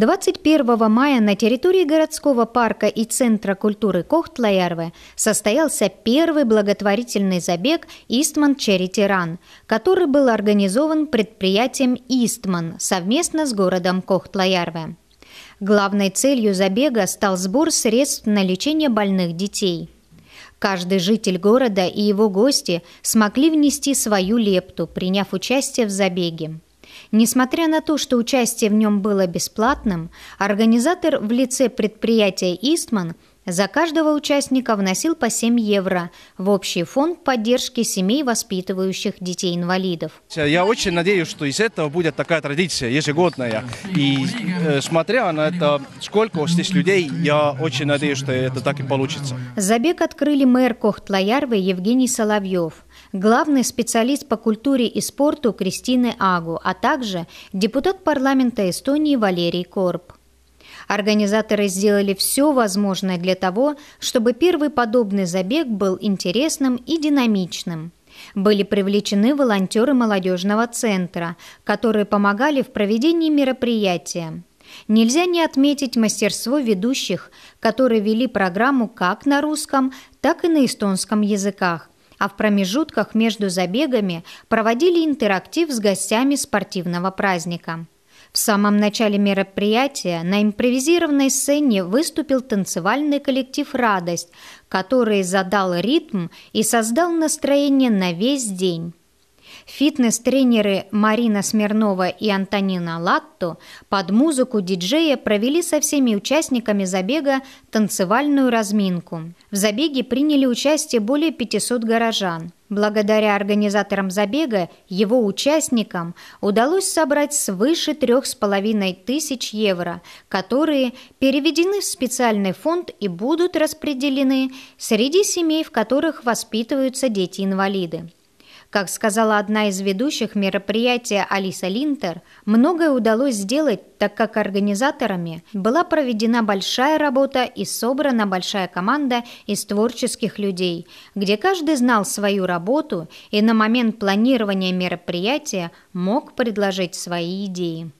21 мая на территории городского парка и Центра культуры Кохтлаярве состоялся первый благотворительный забег «Истман Черити Ран», который был организован предприятием «Истман» совместно с городом Кохтлаярве. Главной целью забега стал сбор средств на лечение больных детей. Каждый житель города и его гости смогли внести свою лепту, приняв участие в забеге. Несмотря на то, что участие в нем было бесплатным, организатор в лице предприятия «Истман» – за каждого участника вносил по 7 евро в общий фонд поддержки семей, воспитывающих детей-инвалидов. Я очень надеюсь, что из этого будет такая традиция ежегодная. И э, смотря на это, сколько здесь людей, я очень надеюсь, что это так и получится. Забег открыли мэр Кохтлоярвы Евгений Соловьев главный специалист по культуре и спорту Кристины Агу, а также депутат парламента Эстонии Валерий Корп. Организаторы сделали все возможное для того, чтобы первый подобный забег был интересным и динамичным. Были привлечены волонтеры молодежного центра, которые помогали в проведении мероприятия. Нельзя не отметить мастерство ведущих, которые вели программу как на русском, так и на эстонском языках, а в промежутках между забегами проводили интерактив с гостями спортивного праздника. В самом начале мероприятия на импровизированной сцене выступил танцевальный коллектив «Радость», который задал ритм и создал настроение на весь день. Фитнес-тренеры Марина Смирнова и Антонина Латто под музыку диджея провели со всеми участниками забега танцевальную разминку. В забеге приняли участие более 500 горожан. Благодаря организаторам забега, его участникам удалось собрать свыше трех с половиной тысяч евро, которые переведены в специальный фонд и будут распределены среди семей, в которых воспитываются дети-инвалиды. Как сказала одна из ведущих мероприятия Алиса Линтер, многое удалось сделать, так как организаторами была проведена большая работа и собрана большая команда из творческих людей, где каждый знал свою работу и на момент планирования мероприятия мог предложить свои идеи.